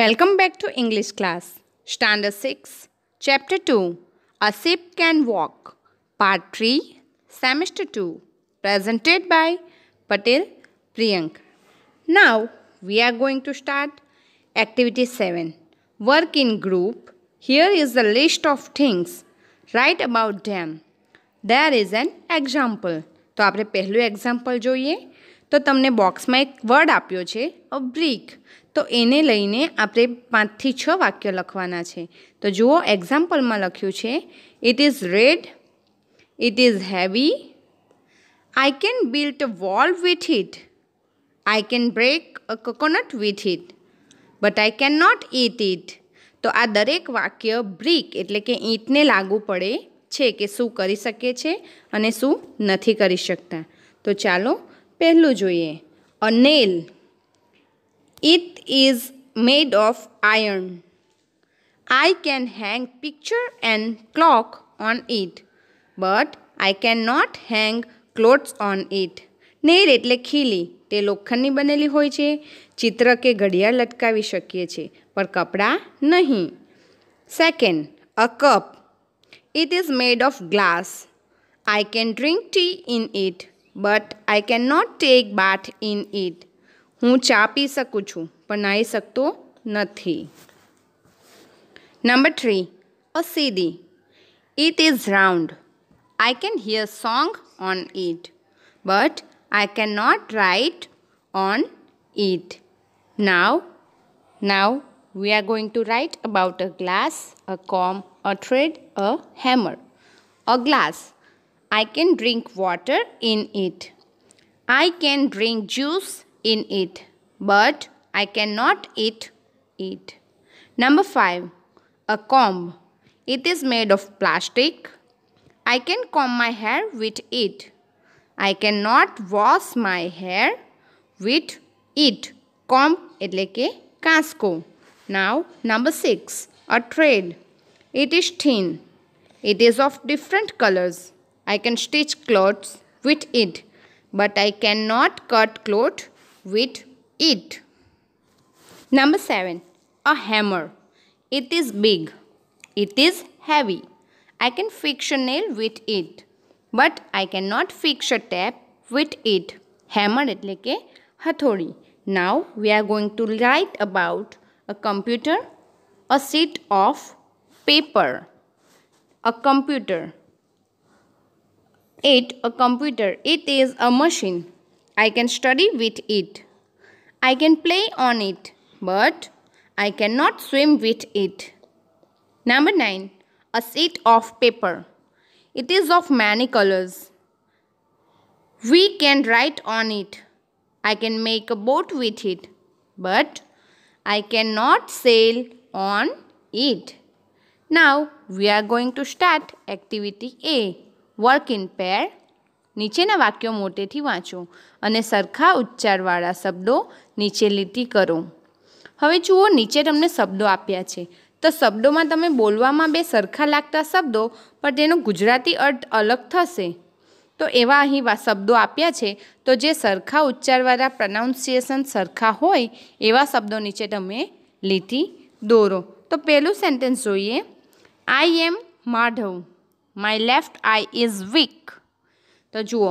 Welcome back to English class. Standard 6, Chapter 2 A Ship Can Walk, Part 3, Semester 2, presented by Patel Priyank. Now we are going to start Activity 7 Work in Group. Here is the list of things. Write about them. There is an example. તો આપણે પહેલું example જોઈએ તો તમને બોક્સમાં એક word આપ્યો છે અ બ્રિક તો એને લઈને આપણે પાંચથી છ વાક્ય લખવાના છે તો જુઓ એક્ઝામ્પલમાં લખ્યું છે it is red it is heavy I can built a wall with it I can break a coconut with it but I can not eat it તો આ દરેક વાક્ય બ્રિક એટલે કે ઈંટને લાગુ પડે છે કે શું કરી શકે છે અને શું નથી કરી શકતા તો ચાલો પહેલું જોઈએ અનેલ It is made of iron. I can hang picture and clock on it, but I cannot hang clothes on it. નેર એટલે ખીલી તે લોખંડની બનેલી હોય છે ચિત્ર કે ઘડિયાળ લટકાવી શકીએ છીએ પણ કપડાં નહીં second a cup it is made of glass I can drink tea in it but I can not take bath in it હું ચા પી શકું છું પણ નાહી શકતો નથી number three a CD it is round I can hear song on it but now can we are going to write about a glass, a comb, a thread, a hammer. A glass. I can drink water in it. I can drink juice in it, but I cannot eat it. Number 5. A comb. It is made of plastic. I can comb my hair with it. I cannot wash my hair with it. Comb એટલે કે Now number 6. A thread. It is thin. It is of different colors. I can stitch clothes with it. But I cannot cut cloth with it. Number 7. A hammer. It is big. It is heavy. I can fix a nail with it. But I cannot fix a tap with it. Hammer એટલે કે હથોડી. Now we are going to write about a computer, a sheet of paper, a computer. It a computer. It is a machine. I can study with it. I can play on it, but I cannot swim with it. Number 9. A sheet of paper. It is of many colors. We can write on it. I can make a boat with it, but I cannot sail on it. Now we are going to start activity A. Work in pair નીચેના વાક્યો મોટેથી વાંચો અને સરખા ઉચ્ચારવાળા શબ્દો નીચે લીટી કરો હવે જુઓ નીચે તમને શબ્દો આપ્યા છે તો શબ્દોમાં તમે બોલવામાં બે સરખા લાગતા શબ્દો પણ તેનો ગુજરાતી અર્થ અલગ થશે તો એવા અહીં શબ્દો આપ્યા છે તો જે સરખા ઉચ્ચારવાળા પ્રનાઉન્સિએશન સરખા હોય એવા શબ્દો નીચે તમે લીટી દોરો તો પહેલું સેન્ટેન્સ જોઈએ I am Madhav my left eye is weak તો જુઓ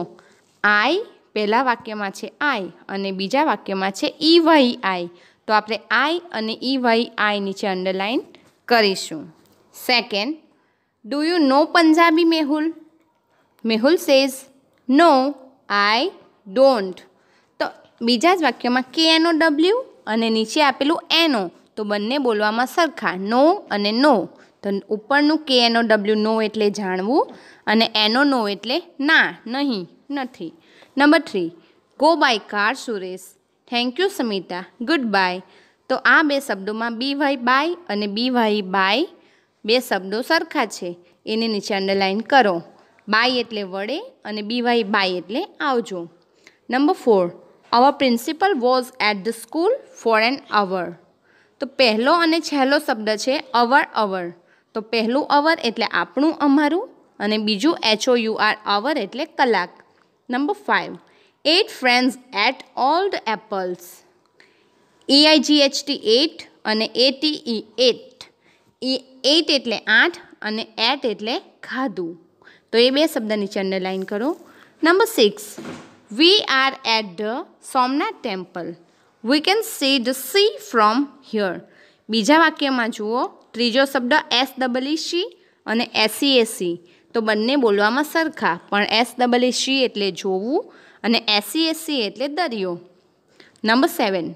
આઈ પહેલાં વાક્યમાં છે આઈ અને બીજા વાક્યમાં છે ઈ વાય આઈ તો આપણે આઈ અને ઈ વાય આઈ નીચે અંડરલાઇન કરીશું second do you know Punjabi Mehul Mehul says no I don't તો બીજા જ વાક્યમાં કે એનો ડબલ્યુ અને નીચે આપેલું એનો તો બંને બોલવામાં સરખા નો અને નો તો ઉપરનું કે એનો ડબલ્યુ નો એટલે જાણવું અને એનો નો એટલે ના નહીં નથી number three go by car Suresh thank you Samita good bye તો આ બે શબ્દોમાં બી વાય બાય અને બી વાય બાય બે શબ્દો સરખા છે એને નીચે અંડરલાઇન કરો બાય એટલે વડે અને બી વાય બાય એટલે આવજો number four our principal was at the school for an hour તો પહેલો અને છેલ્લો શબ્દ છે અવર અવર તો પહેલું અવર એટલે આપણું અમારું અને બીજું યુ આર અવર એટલે કલાક number five eight friends ate old apples E I G H T ate અને ઈ એટ એ એટ એટલે આઠ અને એટ એટલે ખાધું તો એ બે શબ્દ નીચે અંડરલાઇન કરો number six we are at the Somnath temple we can see the sea from here બીજા વાક્યમાં જુઓ ત્રીજો શબ્દ એસ ડબલ સી અને એસી એસી e e. તો બંને બોલવામાં સરખા પણ એસ ડબલ સી એટલે જોવું અને એસી એસી e એટલે દરિયો number seven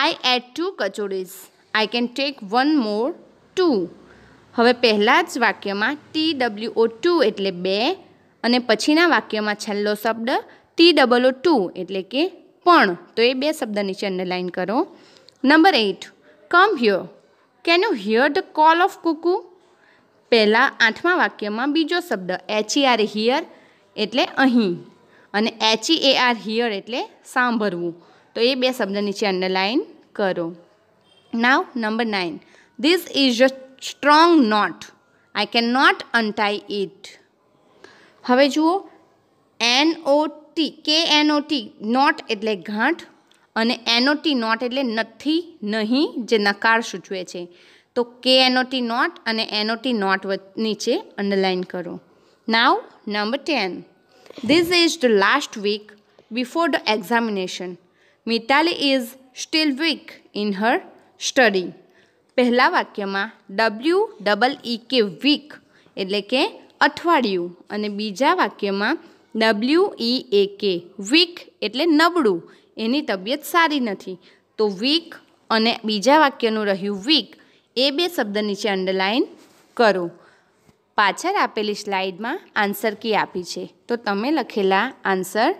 I had two kachoris I can take one more too હવે પહેલાં જ વાક્યમાં ટી ડબલ્યુ ઓ ટુ એટલે બે અને પછીના વાક્યમાં છેલ્લો શબ્દ ટી ડબલ ઓ ટુ એટલે કે પણ તો એ બે શબ્દ નીચે અંડરલાઇન કરો number eight come here can you hear the call of cuckoo પહેલાં આઠમા વાક્યમાં બીજો શબ્દ એચઈ આર હિયર એટલે અહીં અને એચઈ એ આર હિયર એટલે સાંભળવું તો એ બે શબ્દ નીચે અંડરલાઇન કરો now number nine this is a strong knot I can not untie it હવે જુઓ N O T K N O T knot એટલે ગાંઠ અને એનઓટી નોટ એટલે નથી નહીં જે નકાર સૂચવે છે તો કે એનઓટી નોટ અને એનઓટી નોટ નીચે અંડરલાઇન કરો now number ten this is the last week before the examination Mitali is still weak in her study પહેલાં વાક્યમાં ડબલ્યુ ડબલ ઈ કે વીક એટલે કે અઠવાડિયું અને બીજા વાક્યમાં ડબલ્યુ ઇ એ કે વીક એટલે નબળું એની તબિયત સારી નથી તો વીક અને બીજા વાક્યનું રહ્યું વીક એ બે શબ્દ નીચે અંડરલાઇન કરો પાછળ આપેલી સ્લાઇડમાં આન્સર કી આપી છે તો તમે લખેલા આન્સર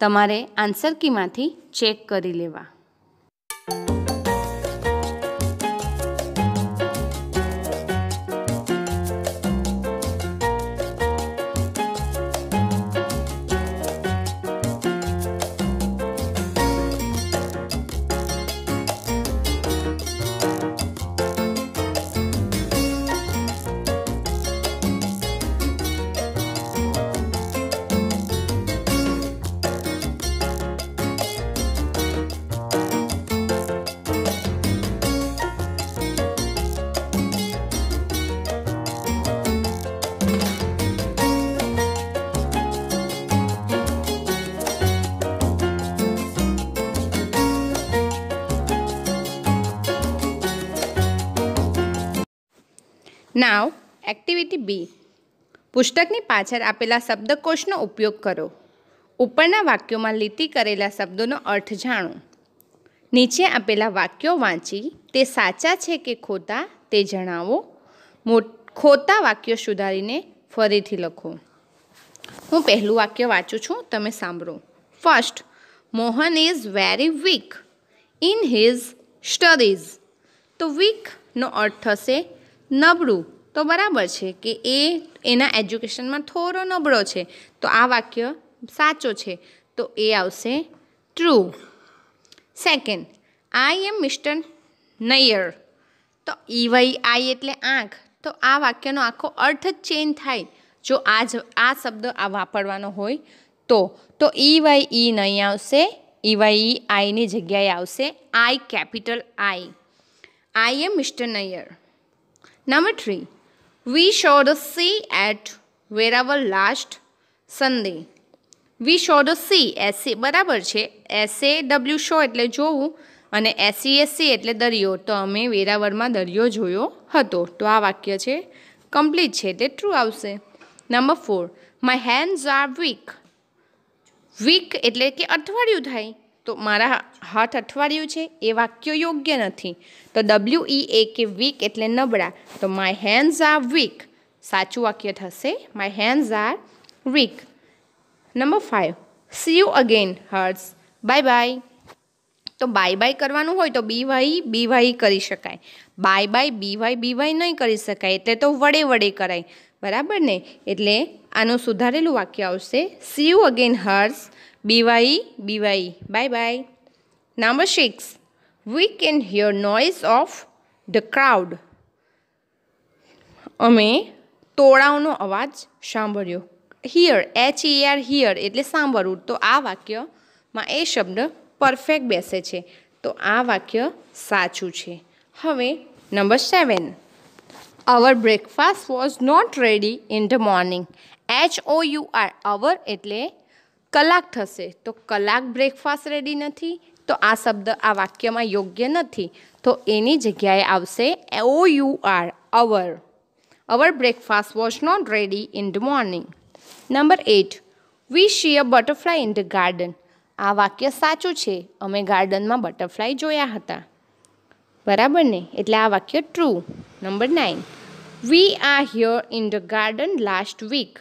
તમારે આન્સર કીમાંથી ચેક કરી લેવા નાવ એક્ટિવિટી બી પુસ્તકની પાછળ આપેલા શબ્દકોશનો ઉપયોગ કરો ઉપરના વાક્યોમાં લીટી કરેલા શબ્દોનો અર્થ જાણો નીચે આપેલા વાક્યો વાંચી તે સાચા છે કે ખોટા તે જણાવો ખોટા વાક્યો સુધારીને ફરીથી લખો હું પહેલું વાક્ય વાંચું છું તમે સાંભળો first Mohan is very weak in his studies તો વીકનો અર્થ થશે નબળું તો બરાબર છે કે એ એના એજ્યુકેશનમાં થોડો નબળો છે તો આ વાક્ય સાચો છે તો એ આવશે true second I am mister Nayyar તો ઈવાઈ e આઈ એટલે આંખ તો આ વાક્યનો આખો અર્થ જ ચેન્જ થાય જો આ જ આ શબ્દ આ વાપરવાનો હોય તો તો ઈ વાય ઈ નહીં આવશે ઈ ઈ આઈની જગ્યાએ આવશે I capital I I am mister Nayyar Number 3. We saw the sea at Veraval last Sunday we saw the sea S E બરાબર છે એસએ ડબલ્યુ શો એટલે જોવું અને એસી એસી e એટલે દરિયો તો અમે વેરાવરમાં દરિયો જોયો હતો તો આ વાક્ય છે કમ્પ્લીટ છે એટલે ટ્રુ આવશે number four my hands are weak week એટલે કે અઠવાડિયું થાય તો મારા હાથ અઠવાડિયું છે એ વાક્ય યોગ્ય નથી તો ડબલ્યુ ઈ એ કે વીક એટલે નબળા તો માય હેન્ડ્સ આર વીક સાચું વાક્ય થશે my hands are weak number five see you again Harsh bye bye તો બાય બાય કરવાનું હોય તો બી વાય બી વાય કરી શકાય bye bye B Y B Y નહીં કરી શકાય એટલે તો વડે વડે કરાય બરાબર ને એટલે આનું સુધારેલું વાક્ય આવશે see you again Harsh BYE, B Y bye bye Number 6. We can hear noise of the crowd અમે તોળાઓનો અવાજ સાંભળ્યો hear H E R hear એટલે સાંભળવું તો આ વાક્યમાં એ શબ્દ પરફેક્ટ બેસે છે તો આ વાક્ય સાચું છે હવે number seven our breakfast was not ready in the morning H O U R hour એટલે કલાક થશે તો કલાક બ્રેકફાસ્ટ રેડી નથી તો આ શબ્દ આ વાક્યમાં યોગ્ય નથી તો એની જગ્યાએ આવશે O U R our our breakfast was not ready in the morning number eight we see a butterfly in the garden આ વાક્ય સાચું છે અમે ગાર્ડનમાં બટરફ્લાય જોયા હતા બરાબર ને એટલે આ વાક્ય true number nine we are here in the garden last week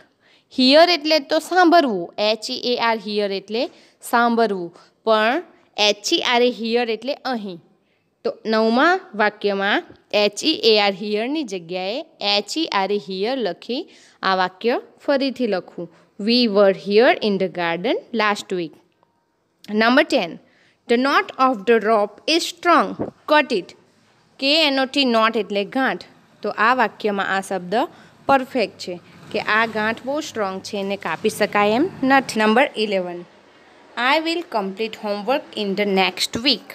hear એટલે તો સાંભળવું એચ એ આર હિયર એટલે સાંભળવું પણ H E R E here એટલે અહીં તો નવમા વાક્યમાં એચ ઈ એ આર હિયરની જગ્યાએ H E R E here લખી આ વાક્ય ફરીથી લખવું we were here in the garden last week number ten the knot of the rope is strong cut it કે એનોથી નોટ એટલે ગાંઠ તો આ વાક્યમાં આ શબ્દ પરફેક્ટ છે કે આ ગાંઠ બહુ સ્ટ્રોંગ છે એને કાપી શકાય એમ નથી number eleven I will complete homework in the next week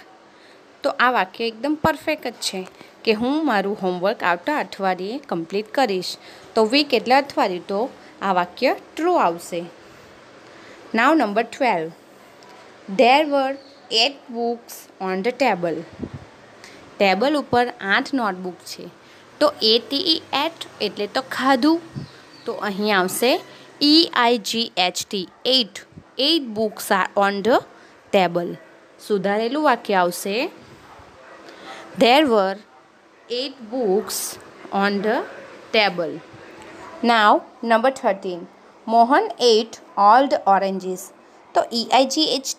તો આ વાક્ય એકદમ પરફેક્ટ જ છે કે હું મારું હોમવર્ક આવતા અઠવાડિયે કમ્પ્લીટ કરીશ તો વીક એટલે અઠવાડિયું તો આ વાક્ય ટ્રુ આવશે now number twelve there were eight books on the table table ઉપર આઠ નોટબુક છે તો એટીઈ એટ એટલે તો ખાધું તો અહીં આવશે E I G H T eight eight books are on the table સુધારેલું વાક્ય આવશે there were eight books on the table now number thirteen Mohan ate all the oranges તો E I G H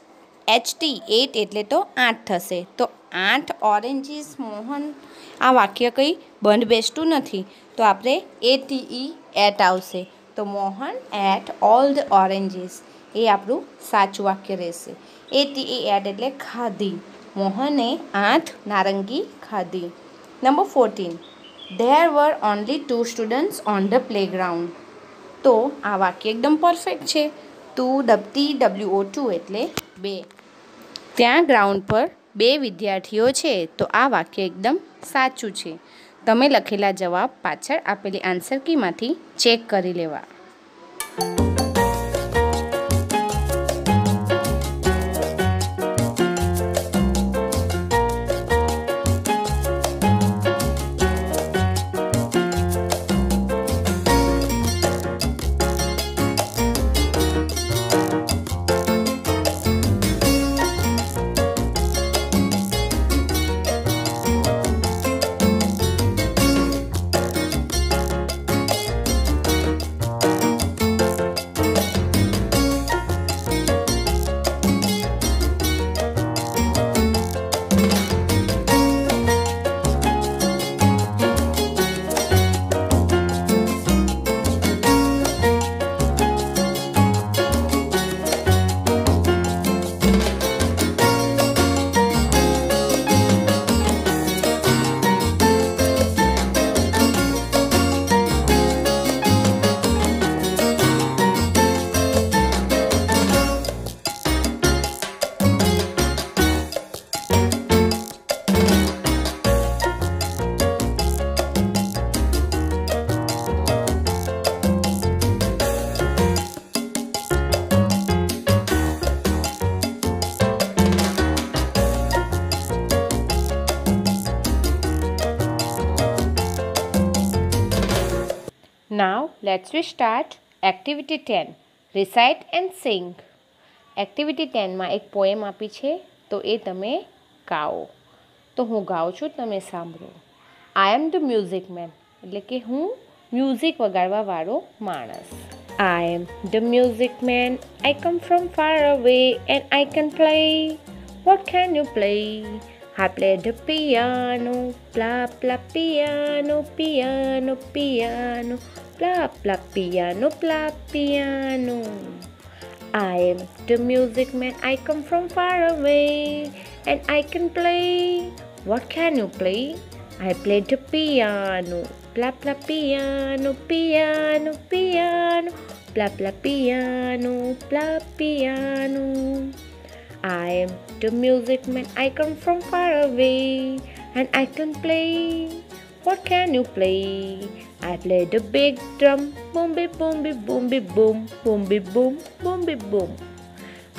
H T eight એટલે તો આઠ થશે તો આઠ ઓરેન્જીસ મોહન આ વાક્ય કંઈ બંધ બેસતું નથી તો આપણે એ ટી એટ આવશે તો Mohan ate all the oranges એ આપણું સાચું વાક્ય રહેશે એ ટી એટ એટલે ખાધી મોહને આઠ નારંગી ખાધી number fourteen there were only two students on the playground તો આ વાક્ય એકદમ પરફેક્ટ છે ટુ ડબટી ડબલ્યુ ઓ ટુ એટલે બે ત્યાં ગ્રાઉન્ડ પર બે વિદ્યાર્થીઓ છે તો આ વાક્ય એકદમ સાચું છે તમે લખેલા જવાબ પાછળ આપેલી આન્સર કીમાંથી ચેક કરી લેવા Let's we start activity 10. Recite and sing. Activity ટેનમાં એક પોએમ આપી છે તો એ તમે ગાઓ તો હું ગાઉં છું તમે સાંભળો I am the music man એટલે કે હું મ્યુઝિક વગાડવાવાળો માણસ I am the music man I come from far away and I can play what can you play હા play the piano blah blah piano piano piano Blah blah piano blah piano. I am the music man. I come from far away and I can play. What can you play? I play the piano. Blah blah piano piano piano. Blah blah piano blah piano. I am the music man. I come from far away and I can play. What can you play? I played the big drum, boom be boom be boom be boom, boom be boom, boom be boom.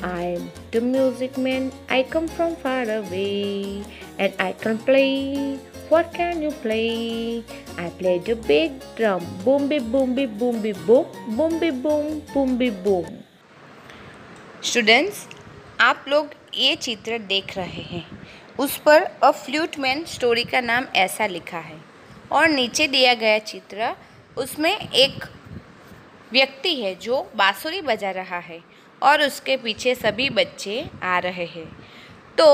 I'm the music man, I come from far away, and I can play. What can you play? I play the big drum, boom be boom be boom be boom, boom be boom, boom be boom. Students, आप लोग ये चित्र देख रहे हैं उस पर अ फ्लूटमैन story का नाम ऐसा लिखा है और नीचे दिया गया चित्र उसमें एक व्यक्ति है जो बांसुरी बजा रहा है और उसके पीछे सभी बच्चे आ रहे हैं तो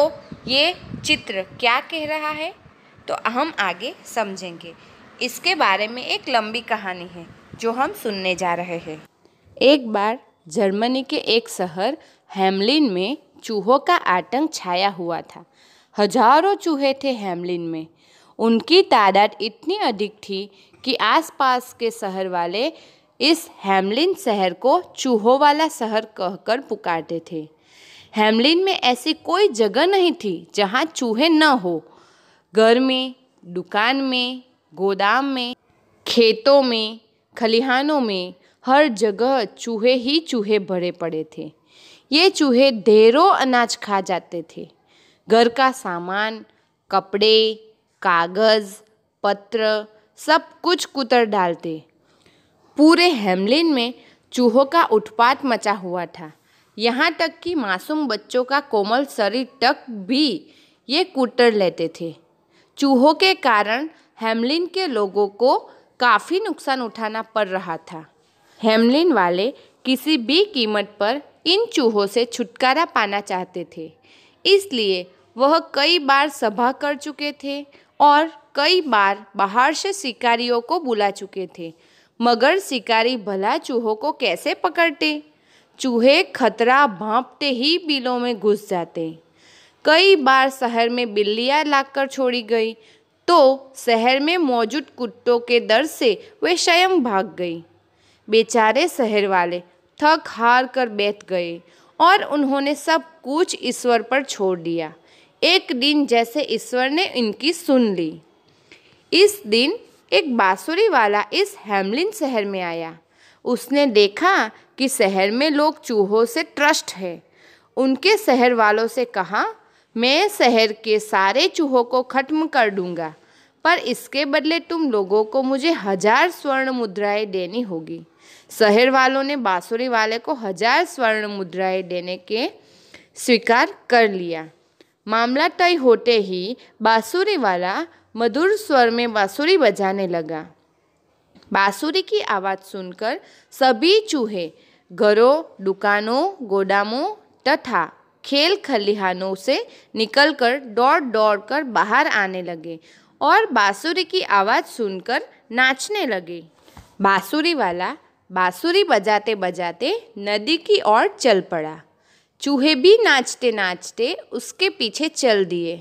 ये चित्र क्या कह रहा है तो हम आगे समझेंगे इसके बारे में एक लंबी कहानी है जो हम सुनने जा रहे हैं एक बार जर्मनी के एक शहर हेमलिन में चूहों का आतंक छाया हुआ था हजारों चूहे थे हेमलिन में उनकी तादाद इतनी अधिक थी कि आसपास के शहर वाले इस हेमलिन शहर को चूहों वाला शहर कहकर पुकारते थे हेमलिन में ऐसी कोई जगह नहीं थी जहाँ चूहे न हो घर में दुकान में गोदाम में खेतों में खलिहानों में हर जगह चूहे ही चूहे भरे पड़े थे ये चूहे ढेरों अनाज खा जाते थे घर का सामान कपड़े कागज़ पत्र सब कुछ कुतर डालते पूरे हेमलिन में चूहों का उत्पात मचा हुआ था यहाँ तक कि मासूम बच्चों का कोमल शरीर तक भी ये कुतर लेते थे चूहों के कारण हेमलिन के लोगों को काफ़ी नुकसान उठाना पड़ रहा था हेमलिन वाले किसी भी कीमत पर इन चूहों से छुटकारा पाना चाहते थे इसलिए वह कई बार सभा कर चुके थे और कई बार बाहर से शिकारियों को बुला चुके थे मगर शिकारी भला चूहों को कैसे पकड़ते चूहे खतरा भांपते ही बिलों में घुस जाते कई बार शहर में बिल्लियाँ लाकर छोड़ी गई तो शहर में मौजूद कुत्तों के डर से वे स्वयं भाग गई बेचारे शहर वाले थक हार कर बैठ गए और उन्होंने सब कुछ ईश्वर पर छोड़ दिया एक दिन जैसे ईश्वर ने इनकी सुन ली इस दिन एक बाँसुरी वाला इस हेमलिन शहर में आया उसने देखा कि शहर में लोग चूहों से ट्रस्ट है उनके शहर वालों से कहा मैं शहर के सारे चूहों को खत्म कर दूंगा पर इसके बदले तुम लोगों को मुझे हजार स्वर्ण मुद्राएं देनी होगी शहर वालों ने बाँसुरी वाले को हजार स्वर्ण मुद्राएं देने के स्वीकार कर लिया मामला तय होते ही बाँसुरी वाला मधुर स्वर में बाँसुरी बजाने लगा बाँसुरी की आवाज़ सुनकर सभी चूहे घरों दुकानों गोदामों तथा खेल खलिहानों से निकलकर दौड़ दौड़ कर बाहर आने लगे और बाँसुरी की आवाज़ सुनकर नाचने लगे बाँसुरी वाला बाँसुरी बजाते बजाते नदी की ओर चल पड़ा चूहे भी नाचते नाचते उसके पीछे चल दिए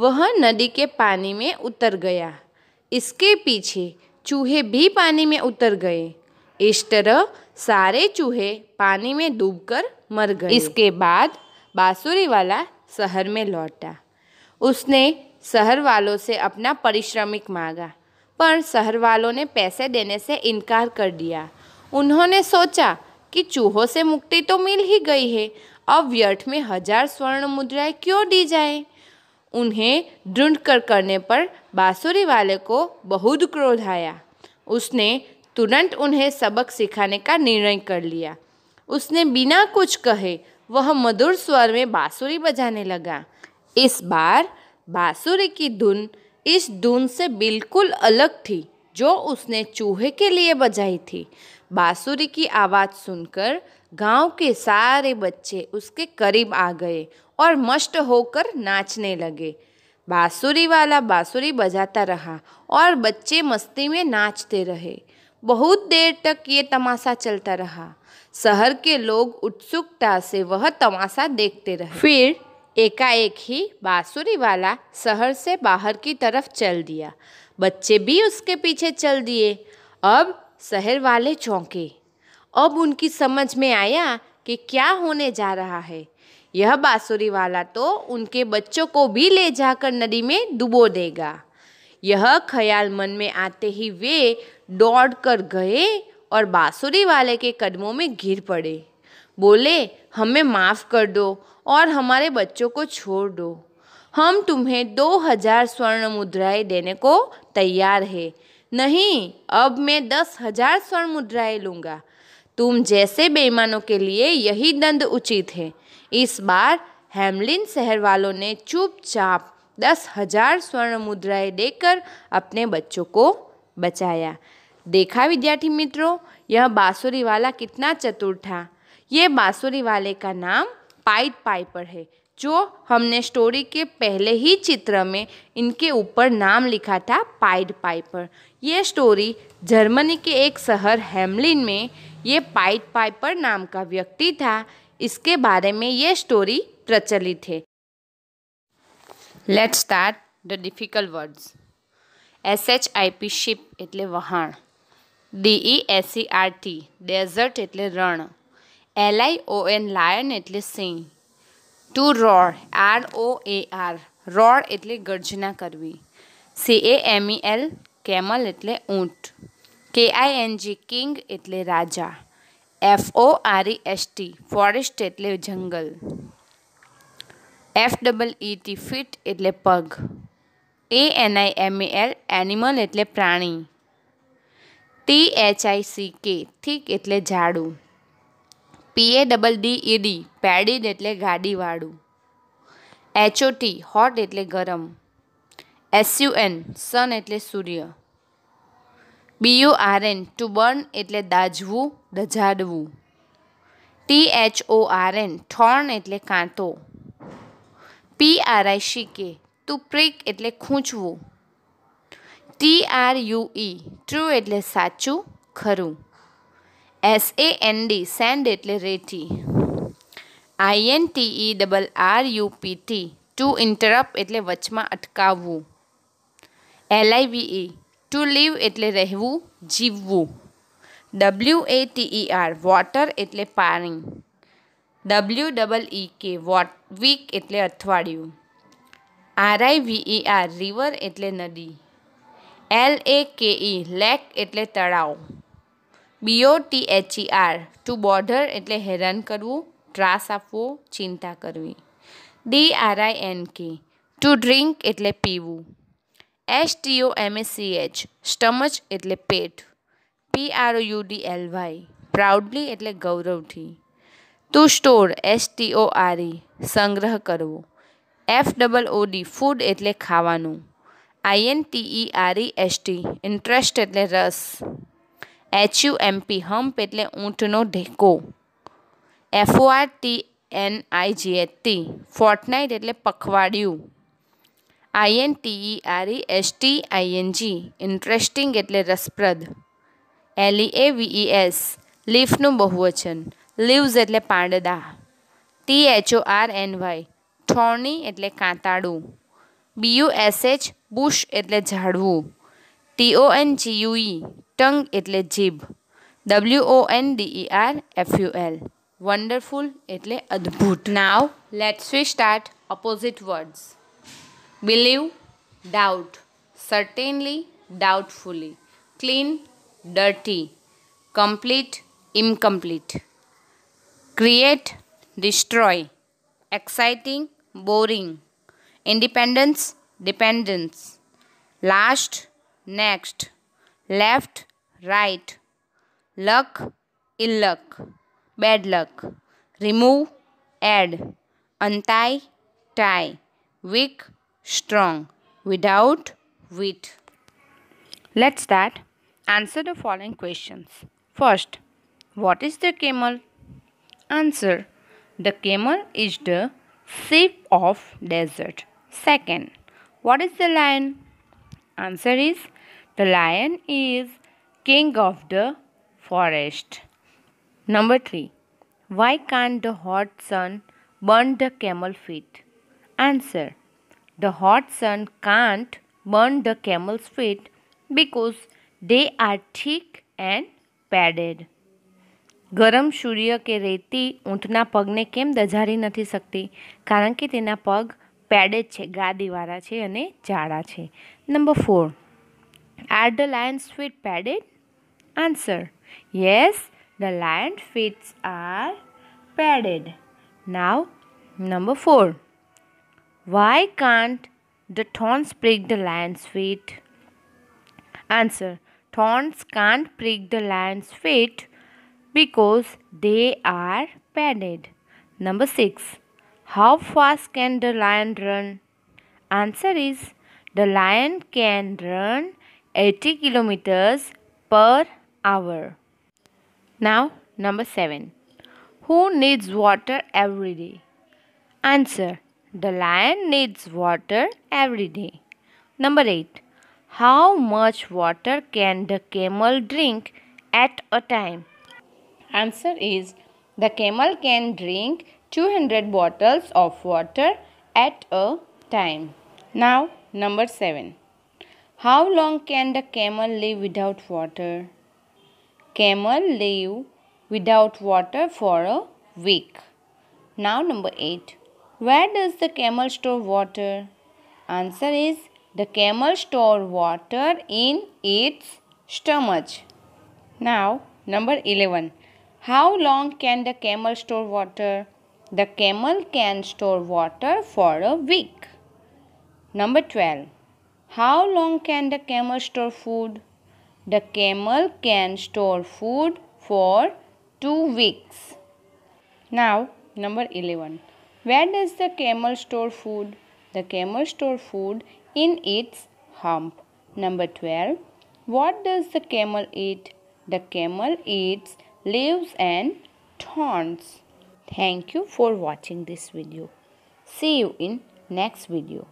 वह नदी के पानी में उतर गया इसके पीछे चूहे भी पानी में उतर गए इस तरह सारे चूहे पानी में डूबकर मर गए इसके बाद बांसुरी वाला शहर में लौटा उसने शहर वालों से अपना परिश्रमिक मांगा पर शहर वालों ने पैसे देने से इनकार कर दिया उन्होंने सोचा कि चूहों से मुक्ति तो मिल ही गई है अब व्यर्थ में हजार स्वर्ण मुद्राएं क्यों दी जाए उन्हें ढूंढ कर करने पर बांसुरी वाले को बहुत क्रोध आया उसने तुरंत उन्हें सबक सिखाने का निर्णय कर लिया उसने बिना कुछ कहे वह मधुर स्वर में बांसुरी बजाने लगा इस बार बांसुरी की धुन इस धुन से बिल्कुल अलग थी जो उसने चूहे के लिए बजाई थी बाँसुरी की आवाज़ सुनकर गांव के सारे बच्चे उसके करीब आ गए और मस्त होकर नाचने लगे बाँसुरी वाला बाँसुरी बजाता रहा और बच्चे मस्ती में नाचते रहे बहुत देर तक ये तमाशा चलता रहा शहर के लोग उत्सुकता से वह तमाशा देखते रहे फिर एकाएक ही बाँसुरी वाला शहर से बाहर की तरफ चल दिया बच्चे भी उसके पीछे चल दिए अब शहर वाले चौंके अब उनकी समझ में आया कि क्या होने जा रहा है यह बाँसुरी वाला तो उनके बच्चों को भी ले जाकर नदी में डुबो देगा यह ख्याल मन में आते ही वे दौड़ कर गए और बाँसुरी वाले के कदमों में गिर पड़े बोले हमें माफ़ कर दो और हमारे बच्चों को छोड़ दो हम तुम्हें दो हजार स्वर्ण मुद्राएं देने को तैयार है नहीं अब मैं दस हजार स्वर्ण मुद्राएं लूँगा तुम जैसे बेईमानों के लिए यही दंड उचित है इस बार हेमलिन शहर वालों ने चुपचाप दस हजार स्वर्ण मुद्राएं देकर अपने बच्चों को बचाया देखा विद्यार्थी मित्रों यह बाँसुरी वाला कितना चतुर था ये बाँसुरी वाले का नाम पाइट पाइपर है जो हमने स्टोरी के पहले ही चित्र में इनके ऊपर नाम लिखा था पाइड पाइपर ये स्टोरी जर्मनी के एक शहर हेमलिन में ये पाइट पाइपर नाम का व्यक्ति था इसके बारे में ये स्टोरी प्रचलित है the let start the difficult words S H I P ship એટલે વહાણ ડીઈ એસસીઆરટી ડેઝર્ટ એટલે રણ એલઆઈ ઓ એન લાયન એટલે સિંહ to roar R O A R roar એટલે ગર્જના કરવી C A M E L camel એટલે ઊંટ K I N G king એટલે રાજા F O R E S T forest એટલે જંગલ F double E T feet એટલે પગ A N I M A L animal એટલે પ્રાણી T H I C K thick એટલે ઝાડું P A double e D E e, D padded એટલે ગાડીવાળું એચઓટી હોટ એટલે ગરમ એસયુએન સન એટલે સૂર્ય B U R N to burn એટલે દાજવું દજાડવું T H O R N thorn એટલે કાંતો P R I C K to prick એટલે ખૂંચવું T R U E true એટલે સાચું ખરું S A N D sand એટલે રેટી I N T E double R U P T to interrupt એટલે વચમાં અટકાવવું L I V E to live એટલે રહેવું જીવવું W A T E R water એટલે પાણી ડબલ્યુ ડબલ ઈ કે વોટ વીક એટલે અઠવાડિયું આરઆઈ વીઈ આર રિવર એટલે નદી એલ એ કે ઈ લેક એટલે તળાવ B O T H E R to bother એટલે હેરાન કરવું ત્રાસ આપવો ચિંતા કરવી D R I N K to drink એટલે પીવું એચ ટીઓ એચ સ્ટમચ એટલે પેટ P R O U D L Y proudly એટલે ગૌરવથી to store S T R E સંગ્રહ કરવો F double O D food એટલે ખાવાનું આઈએનટીઈ આરઈ એસટી ઇન્ટરેસ્ટ એટલે રસ એચયુએમપી હમ્પ એટલે ઊંટનો ઢેકો F O R T N I G H T fortnight એટલે પખવાડિયું I N I N T E S T I N G interesting એટલે રસપ્રદ એલઈ એ વીઈ એસ લીફનું બહુવચન લીવ્સ એટલે પાંડદા T H O R N Y thorny એટલે કાંતાળું બીયુ એસએચ બુશ એટલે ઝાડવું ટીઓ એન ઈ ટંગ એટલે જીભ W O N D E R F U L wonderful એટલે અદ્ભુત now let's we start opposite words believe, doubt, certainly, doubtfully, clean, dirty, complete, incomplete, create, destroy, exciting, boring, independence, dependence, last, next, left, right, luck, ill luck, bad luck, remove, add, untie, tie, weak, strong without wheat. Let's that answer the following questions. First, what is the camel? Answer. The camel is the sheep of desert. Second, what is the lion? Answer is the lion is king of the forest. Number 3. Why can't the hot sun burn the camel feet? Answer. The hot sun can't burn the camel's feet because they are thick and padded ગરમ સૂર્ય કે રેતી ઊંટના પગને કેમ દઝારી નથી શકતી કારણ કે તેના પગ પેડેડ છે ગાદીવાળા છે અને જાડા છે number four are the lions feet padded answer yes the lion feets are padded now number four Why can't the thorns break the lion's feet? Answer Thorns can't break the lion's feet because they are padded. Number 6. How fast can the lion run? Answer is the lion can run 80 kilometers per hour. Now, number 7. Who needs water every day? Answer the lion needs water every day. Number 8. How much water can the camel drink at a time? Answer is the camel can drink 200 bottles of water at a time. Now, number 7. How long can the camel live without water? Camel live without water for a week. Now, number 8. Where does the camel store water? Answer is the camel store water in its stomach. Now, number 11. How long can the camel store water? The camel can store water for a week. Number 12. How long can the camel store food? The camel can store food for 2 weeks. Now, number 11. Where does the camel store food? The camel store food in its hump. Number 12. What does the camel eat? The camel eats leaves and thorns. Thank you for watching this video. See you in next video.